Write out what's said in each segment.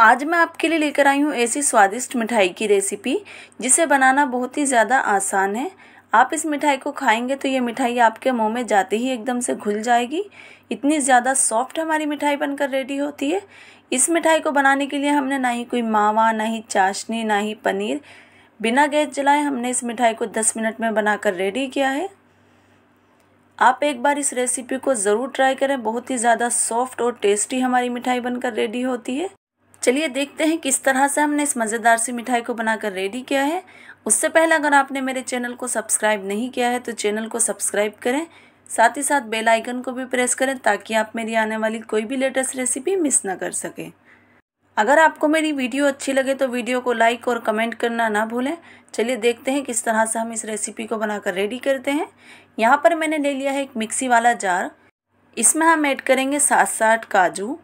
आज मैं आपके लिए लेकर आई हूँ ऐसी स्वादिष्ट मिठाई की रेसिपी जिसे बनाना बहुत ही ज़्यादा आसान है आप इस मिठाई को खाएंगे तो ये मिठाई आपके मुंह में जाते ही एकदम से घुल जाएगी इतनी ज़्यादा सॉफ्ट हमारी मिठाई बनकर रेडी होती है इस मिठाई को बनाने के लिए हमने ना ही कोई मावा ना ही चाशनी ना ही पनीर बिना गैस जलाए हमने इस मिठाई को दस मिनट में बनाकर रेडी किया है आप एक बार इस रेसिपी को ज़रूर ट्राई करें बहुत ही ज़्यादा सॉफ्ट और टेस्टी हमारी मिठाई बनकर रेडी होती है चलिए देखते हैं किस तरह से हमने इस मज़ेदार सी मिठाई को बनाकर रेडी किया है उससे पहले अगर आपने मेरे चैनल को सब्सक्राइब नहीं किया है तो चैनल को सब्सक्राइब करें साथ ही साथ बेल आइकन को भी प्रेस करें ताकि आप मेरी आने वाली कोई भी लेटेस्ट रेसिपी मिस ना कर सकें अगर आपको मेरी वीडियो अच्छी लगे तो वीडियो को लाइक और कमेंट करना ना भूलें चलिए देखते हैं किस तरह से हम इस रेसिपी को बनाकर रेडी करते हैं यहाँ पर मैंने ले लिया है एक मिक्सी वाला जार इसमें हम ऐड करेंगे सात साठ काजू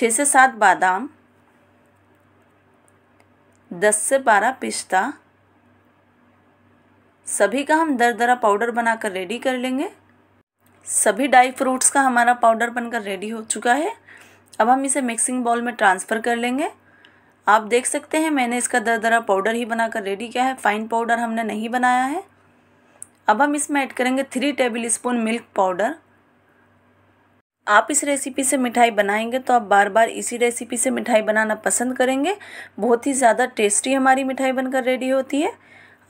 छः से सात बादाम दस से बारह पिस्ता सभी का हम दर दरा पाउडर बनाकर रेडी कर लेंगे सभी ड्राई फ्रूट्स का हमारा पाउडर बनकर रेडी हो चुका है अब हम इसे मिक्सिंग बॉल में ट्रांसफ़र कर लेंगे आप देख सकते हैं मैंने इसका दर दरा पाउडर ही बनाकर रेडी किया है फाइन पाउडर हमने नहीं बनाया है अब हम इसमें ऐड करेंगे three tablespoon milk powder आप इस रेसिपी से मिठाई बनाएंगे तो आप बार बार इसी रेसिपी से मिठाई बनाना पसंद करेंगे बहुत ही ज़्यादा टेस्टी हमारी मिठाई बनकर रेडी होती है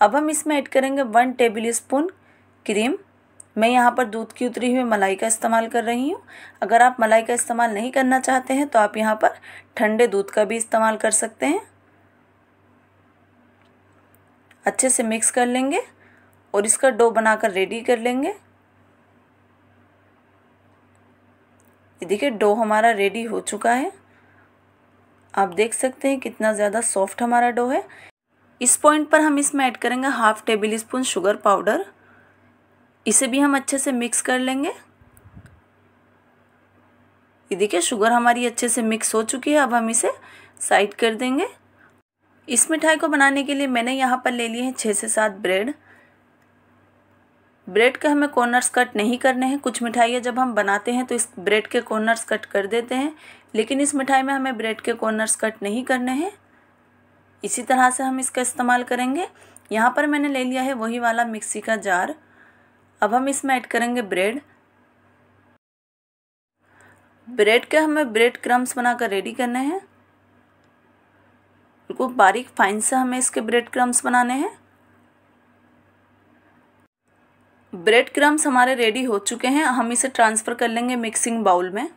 अब हम इसमें ऐड करेंगे वन टेबल स्पून क्रीम मैं यहाँ पर दूध की उतरी हुई मलाई का इस्तेमाल कर रही हूँ अगर आप मलाई का इस्तेमाल नहीं करना चाहते हैं तो आप यहाँ पर ठंडे दूध का भी इस्तेमाल कर सकते हैं अच्छे से मिक्स कर लेंगे और इसका डो बनाकर रेडी कर लेंगे ये देखिए डो हमारा रेडी हो चुका है आप देख सकते हैं कितना ज़्यादा सॉफ्ट हमारा डो है इस पॉइंट पर हम इसमें ऐड करेंगे half tablespoon sugar powder इसे भी हम अच्छे से मिक्स कर लेंगे ये देखिए शुगर हमारी अच्छे से मिक्स हो चुकी है अब हम इसे साइड कर देंगे इस मिठाई को बनाने के लिए मैंने यहाँ पर ले लिए हैं छः से सात ब्रेड ब्रेड के हमें कॉर्नर्स कट नहीं करने हैं कुछ मिठाइयाँ जब हम बनाते हैं तो इस ब्रेड के कॉर्नर्स कट कर देते हैं लेकिन इस मिठाई में हमें ब्रेड के कॉर्नर्स कट नहीं करने हैं इसी तरह से हम इसका इस्तेमाल करेंगे यहाँ पर मैंने ले लिया है वही वाला मिक्सी का जार अब हम इसमें ऐड करेंगे ब्रेड ब्रेड के हमें ब्रेड क्रम्स बनाकर रेडी करने हैं बिल्कुल बारीक फाइन से हमें इसके ब्रेड क्रम्स बनाने हैं ब्रेड क्रम्स हमारे रेडी हो चुके हैं हम इसे ट्रांसफ़र कर लेंगे मिक्सिंग बाउल में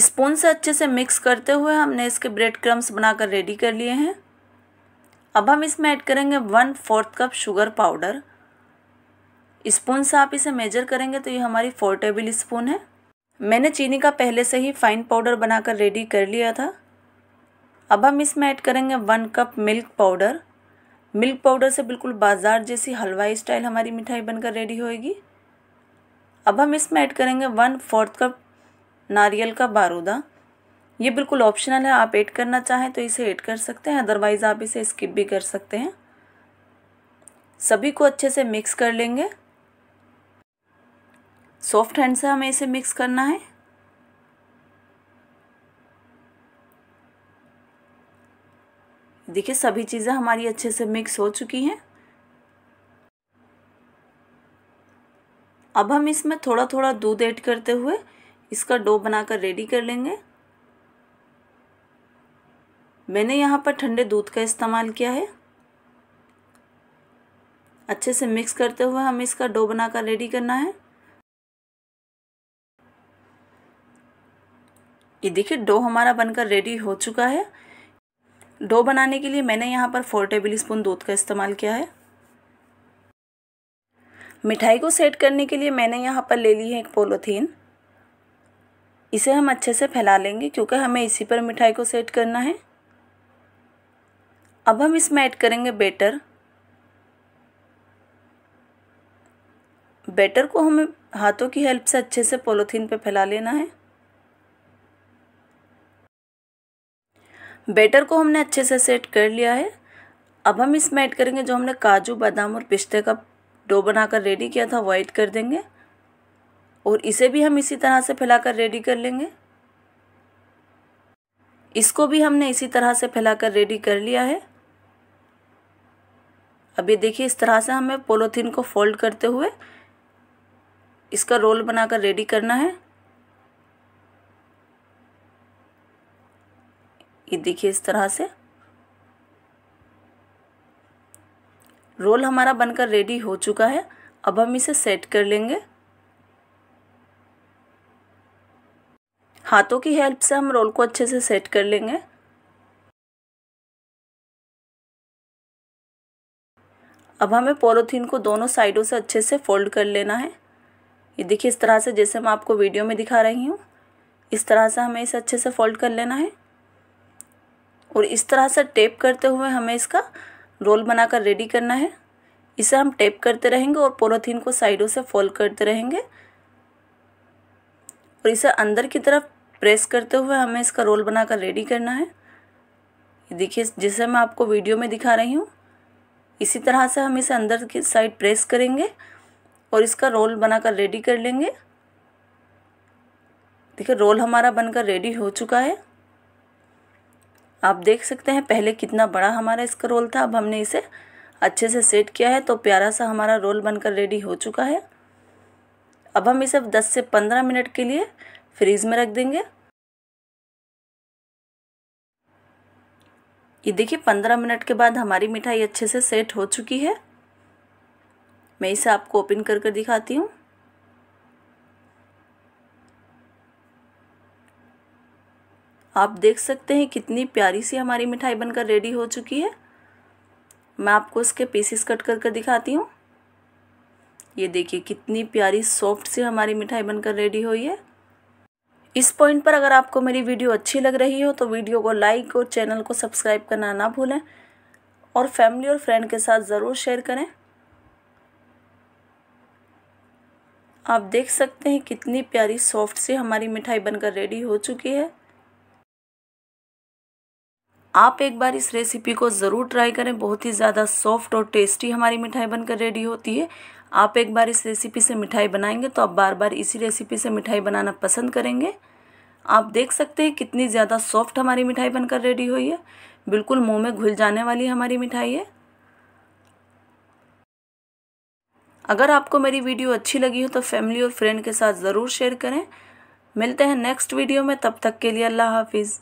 स्पून से अच्छे से मिक्स करते हुए हमने इसके ब्रेड क्रम्स बनाकर रेडी कर लिए हैं अब हम इसमें ऐड करेंगे one fourth cup sugar powder spoon से आप इसे मेजर करेंगे तो ये हमारी फोर टेबल स्पून है मैंने चीनी का पहले से ही फाइन पाउडर बनाकर रेडी कर लिया था अब हम इसमें ऐड करेंगे one cup milk powder milk powder से बिल्कुल बाजार जैसी हलवाई स्टाइल हमारी मिठाई बनकर रेडी होएगी अब हम इसमें ऐड करेंगे वन फोर्थ कप नारियल का बारूदा ये बिल्कुल ऑप्शनल है आप ऐड करना चाहें तो इसे ऐड कर सकते हैं अदरवाइज़ आप इसे स्किप भी कर सकते हैं सभी को अच्छे से मिक्स कर लेंगे सॉफ्ट हैंड से हमें इसे मिक्स करना है देखिए सभी चीज़ें हमारी अच्छे से मिक्स हो चुकी हैं अब हम इसमें थोड़ा थोड़ा दूध ऐड करते हुए इसका डो बनाकर रेडी कर लेंगे मैंने यहाँ पर ठंडे दूध का इस्तेमाल किया है अच्छे से मिक्स करते हुए हमें इसका डो बनाकर रेडी करना है ये देखिए डो हमारा बनकर रेडी हो चुका है डो बनाने के लिए मैंने यहाँ पर फोर टेबल स्पून दूध का इस्तेमाल किया है मिठाई को सेट करने के लिए मैंने यहाँ पर ले ली है एक पोलोथीन इसे हम अच्छे से फैला लेंगे क्योंकि हमें इसी पर मिठाई को सेट करना है अब हम इसमें ऐड करेंगे बेटर बेटर को हमें हाथों की हेल्प से अच्छे से पोलोथीन पे फैला लेना है बैटर को हमने अच्छे से सेट कर लिया है अब हम इसमें ऐड करेंगे जो हमने काजू बादाम और पिस्ते का डो बनाकर रेडी किया था वो कर देंगे और इसे भी हम इसी तरह से फैलाकर रेडी कर लेंगे इसको भी हमने इसी तरह से फैलाकर रेडी कर लिया है अब ये देखिए इस तरह से हमें पोलोथीन को फोल्ड करते हुए इसका रोल बनाकर रेडी करना है ये देखिए इस तरह से रोल हमारा बनकर रेडी हो चुका है अब हम इसे सेट कर लेंगे हाथों की हेल्प से हम रोल को अच्छे से सेट कर लेंगे अब हमें पॉलीथीन को दोनों साइडों से अच्छे से फोल्ड कर लेना है ये देखिए इस तरह से जैसे मैं आपको वीडियो में दिखा रही हूँ इस तरह से हमें इसे अच्छे से फोल्ड कर लेना है और इस तरह से टेप करते हुए हमें इसका रोल बनाकर रेडी करना है इसे हम टेप करते रहेंगे और पोलोथीन को साइडों से फोल्ड करते रहेंगे और इसे अंदर की तरफ प्रेस करते हुए हमें इसका रोल बनाकर रेडी करना है देखिए जिसे मैं आपको वीडियो में दिखा रही हूँ इसी तरह से हम इसे अंदर की साइड प्रेस करेंगे और इसका रोल बनाकर रेडी कर लेंगे देखिए रोल हमारा बनकर रेडी हो चुका है आप देख सकते हैं पहले कितना बड़ा हमारा इसका रोल था अब हमने इसे अच्छे से सेट किया है तो प्यारा सा हमारा रोल बनकर रेडी हो चुका है अब हम इसे 10 से 15 मिनट के लिए फ्रीज़ में रख देंगे ये देखिए 15 मिनट के बाद हमारी मिठाई अच्छे से सेट हो चुकी है मैं इसे आपको ओपन कर कर दिखाती हूँ आप देख सकते हैं कितनी प्यारी सी हमारी मिठाई बनकर रेडी हो चुकी है मैं आपको इसके पीसेस कट कर कर दिखाती हूँ ये देखिए कितनी प्यारी सॉफ्ट सी हमारी मिठाई बनकर रेडी हुई है इस पॉइंट पर अगर आपको मेरी वीडियो अच्छी लग रही हो तो वीडियो को लाइक और चैनल को सब्सक्राइब करना ना भूलें और फैमिली और फ्रेंड के साथ ज़रूर शेयर करें आप देख सकते हैं कितनी प्यारी सॉफ्ट सी हमारी मिठाई बनकर रेडी हो चुकी है आप एक बार इस रेसिपी को ज़रूर ट्राई करें बहुत ही ज़्यादा सॉफ्ट और टेस्टी हमारी मिठाई बनकर रेडी होती है आप एक बार इस रेसिपी से मिठाई बनाएंगे तो आप बार बार इसी रेसिपी से मिठाई बनाना पसंद करेंगे आप देख सकते हैं कितनी ज़्यादा सॉफ्ट हमारी मिठाई बनकर रेडी हुई है बिल्कुल मुँह में घुल जाने वाली हमारी मिठाई है अगर आपको मेरी वीडियो अच्छी लगी हो तो फैमिली और फ्रेंड के साथ ज़रूर शेयर करें मिलते हैं नेक्स्ट वीडियो में तब तक के लिए अल्लाह हाफिज़